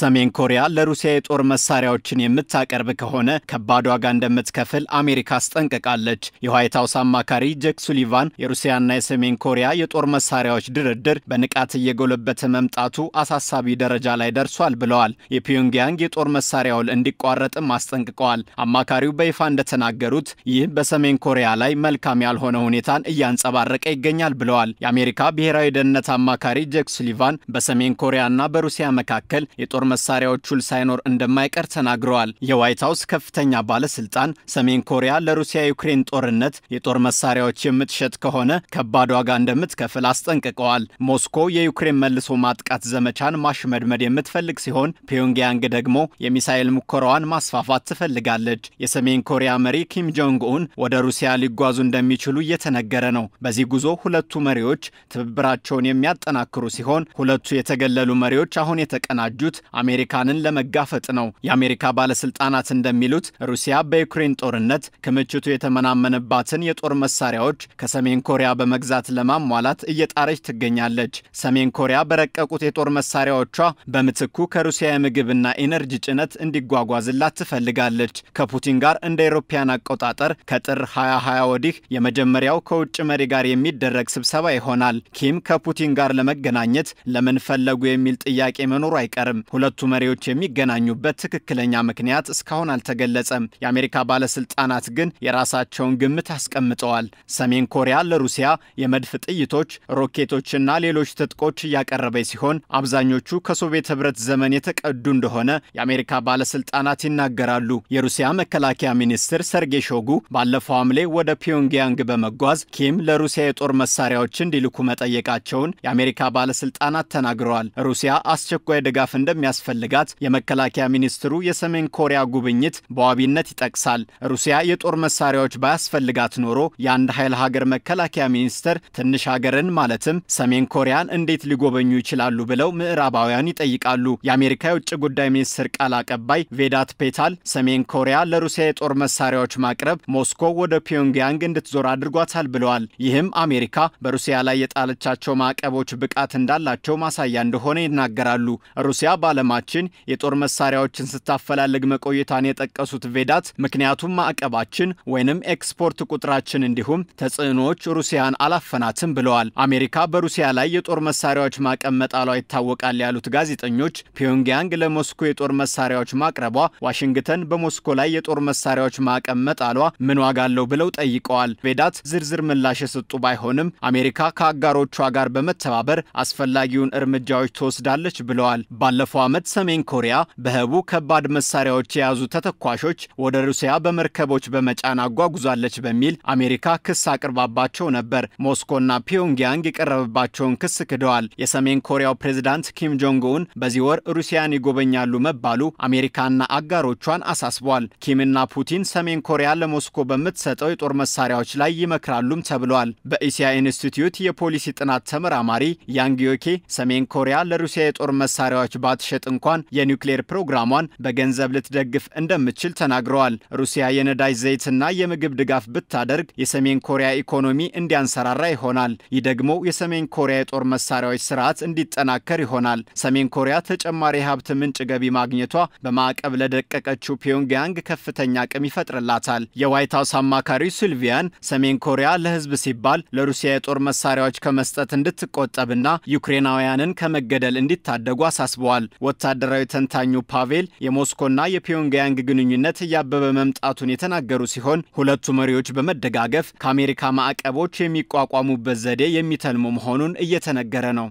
ሰሜን ኮሪያ ለሩሲያ የጦር መሳሪያዎችን የምታቀርብ ከሆነ ከባድ ዋጋ እንደምትከፍል አሜሪካ አስጠንቅቃለች። የዋይት ሀውስ አማካሪ ጄክ ሱሊቫን የሩሲያና የሰሜን ኮሪያ የጦር መሳሪያዎች ድርድር በንቃት እየጎለበተ መምጣቱ አሳሳቢ ደረጃ ላይ ደርሷል ብለዋል። የፒዮንግያንግ የጦር መሳሪያ ውል እንዲቋረጥም አስጠንቅቀዋል። አማካሪው በይፋ እንደተናገሩት ይህ በሰሜን ኮሪያ ላይ መልካም ያልሆነ ሁኔታን እያንጸባረቀ ይገኛል ብለዋል። የአሜሪካ ብሔራዊ ደህንነት አማካሪ ጄክ ሱሊቫን በሰሜን ኮሪያና በሩሲያ መካከል የጦር መሳሪያዎች ውል ሳይኖር እንደማይቀር ተናግረዋል። የዋይት ሀውስ ከፍተኛ ባለስልጣን ሰሜን ኮሪያ ለሩሲያ ዩክሬን ጦርነት የጦር መሳሪያዎች የምትሸጥ ከሆነ ከባድ ዋጋ እንደምትከፍል አስጠንቅቀዋል። ሞስኮ የዩክሬን መልሶ ማጥቃት ዘመቻን ማሽመድመድ የምትፈልግ ሲሆን ፒዮንግያንግ ደግሞ የሚሳኤል ሙከራዋን ማስፋፋት ትፈልጋለች። የሰሜን ኮሪያ መሪ ኪም ጆንግ ኡን ወደ ሩሲያ ሊጓዙ እንደሚችሉ እየተነገረ ነው። በዚህ ጉዞ ሁለቱ መሪዎች ትብብራቸውን የሚያጠናክሩ ሲሆን ሁለቱ የተገለሉ መሪዎች አሁን የተቀናጁት አሜሪካንን ለመጋፈጥ ነው። የአሜሪካ ባለስልጣናት እንደሚሉት ሩሲያ በዩክሬን ጦርነት ክምችቱ የተመናመነባትን የጦር መሳሪያዎች ከሰሜን ኮሪያ በመግዛት ለማሟላት እየጣረች ትገኛለች። ሰሜን ኮሪያ በረቀቁት የጦር መሳሪያዎቿ በምትኩ ከሩሲያ የምግብና ኢነርጂ ጭነት እንዲጓጓዝላት ትፈልጋለች። ከፑቲን ጋር እንደ አውሮፓውያን አቆጣጠር ከጥር 2020 ወዲህ የመጀመሪያው ከውጭ መሪ ጋር የሚደረግ ስብሰባ ይሆናል። ኪም ከፑቲን ጋር ለመገናኘት ለምን ፈለጉ የሚል ጥያቄ መኖሩ አይቀርም። ሁለቱ መሪዎች የሚገናኙበት ትክክለኛ ምክንያት እስካሁን አልተገለጸም። የአሜሪካ ባለስልጣናት ግን የራሳቸውን ግምት አስቀምጠዋል። ሰሜን ኮሪያ ለሩሲያ የመድፍ ጥይቶች፣ ሮኬቶችና ሌሎች ትጥቆች እያቀረበች ሲሆን አብዛኞቹ ከሶቪየት ህብረት ዘመን የተቀዱ እንደሆነ የአሜሪካ ባለስልጣናት ይናገራሉ። የሩሲያ መከላከያ ሚኒስትር ሰርጌ ሾጉ ባለፈው ሐምሌ ወደ ፒዮንግያንግ በመጓዝ ኪም ለሩሲያ የጦር መሳሪያዎች እንዲልኩ መጠየቃቸውን የአሜሪካ ባለስልጣናት ተናግረዋል። ሩሲያ አስቸኳይ ድጋፍ እንደሚ እንደሚያስፈልጋት የመከላከያ ሚኒስትሩ የሰሜን ኮሪያ ጉብኝት በዋቢነት ይጠቅሳል። ሩሲያ የጦር መሳሪያዎች ባያስፈልጋት ኖሮ የአንድ ኃይል ሀገር መከላከያ ሚኒስትር ትንሽ ሀገርን ማለትም ሰሜን ኮሪያን እንዴት ሊጎበኙ ይችላሉ ብለው ምዕራባውያን ይጠይቃሉ። የአሜሪካ የውጭ ጉዳይ ሚኒስትር ቃል አቀባይ ቬዳት ፔታል ሰሜን ኮሪያ ለሩሲያ የጦር መሳሪያዎች ማቅረብ ሞስኮ ወደ ፒዮንግያንግ እንድትዞር አድርጓታል ብለዋል። ይህም አሜሪካ በሩሲያ ላይ የጣለቻቸው ማዕቀቦች ብቃት እንዳላቸው ማሳያ እንደሆነ ይናገራሉ። ሩሲያ ባለ ዓለማችን የጦር መሳሪያዎችን ስታፈላልግ መቆየታን የጠቀሱት ቬዳት ምክንያቱም ማዕቀባችን ወይንም ኤክስፖርት ቁጥራችን እንዲሁም ተጽዕኖዎች ሩሲያን አላፈናትም ብለዋል። አሜሪካ በሩሲያ ላይ የጦር መሳሪያዎች ማዕቀብ መጣሏ ይታወቃል ያሉት ጋዜጠኞች ፒዮንግያንግ ለሞስኮ የጦር መሳሪያዎች ማቅረቧ ዋሽንግተን በሞስኮ ላይ የጦር መሳሪያዎች ማዕቀብ መጣሏ ምን ዋጋ አለው ብለው ጠይቀዋል። ቬዳት ዝርዝር ምላሽ የሰጡ ባይሆንም አሜሪካ ከአጋሮቿ ጋር በመተባበር አስፈላጊውን እርምጃዎች ትወስዳለች ብለዋል። ባለፈው ዓመት ሰሜን ኮሪያ በህቡ ከባድ መሳሪያዎች የያዙ ተተኳሾች ወደ ሩሲያ በመርከቦች በመጫን አጓጉዛለች በሚል አሜሪካ ክስ አቅርባባቸው ነበር። ሞስኮና ፒዮንግያንግ የቀረበባቸውን ክስ ክደዋል። የሰሜን ኮሪያው ፕሬዝዳንት ኪም ጆንግ ኡን በዚህ ወር ሩሲያን ይጎበኛሉ መባሉ አሜሪካና አጋሮቿን አሳስቧል። ኪምና ፑቲን ሰሜን ኮሪያ ለሞስኮ በምትሰጠው የጦር መሳሪያዎች ላይ ይመክራሉም ተብሏል። በኢሲያ ኢንስቲትዩት የፖሊሲ ጥናት ተመራማሪ ያንግ ዮኬ ሰሜን ኮሪያ ለሩሲያ የጦር መሳሪያዎች ባትሸ ለመሸጥ እንኳን የኒውክሌር ፕሮግራሟን በገንዘብ ልትደግፍ እንደምትችል ተናግረዋል። ሩሲያ የነዳጅ ዘይትና የምግብ ድጋፍ ብታደርግ የሰሜን ኮሪያ ኢኮኖሚ እንዲያንሰራራ ይሆናል። ይህ ደግሞ የሰሜን ኮሪያ የጦር መሳሪያዎች ስርዓት እንዲጠናከር ይሆናል። ሰሜን ኮሪያ ተጨማሪ የሀብት ምንጭ ገቢ ማግኘቷ በማዕቀብ ለደቀቀችው ፒዮንግያንግ ከፍተኛ አቅም ይፈጥርላታል። የዋይት ሀውስ አማካሪ ሱልቪያን ሰሜን ኮሪያ ለህዝብ ሲባል ለሩሲያ የጦር መሳሪያዎች ከመስጠት እንድትቆጠብና ዩክሬናውያንን ከመገደል እንዲታደጉ አሳስበዋል። ወታደራዊ ተንታኙ ፓቬል የሞስኮና የፒዮንግያንግ ግንኙነት እያበበ መምጣቱን የተናገሩ ሲሆን ሁለቱ መሪዎች በመደጋገፍ ከአሜሪካ ማዕቀቦች የሚቋቋሙበት ዘዴ የሚተልሙ መሆኑን እየተነገረ ነው።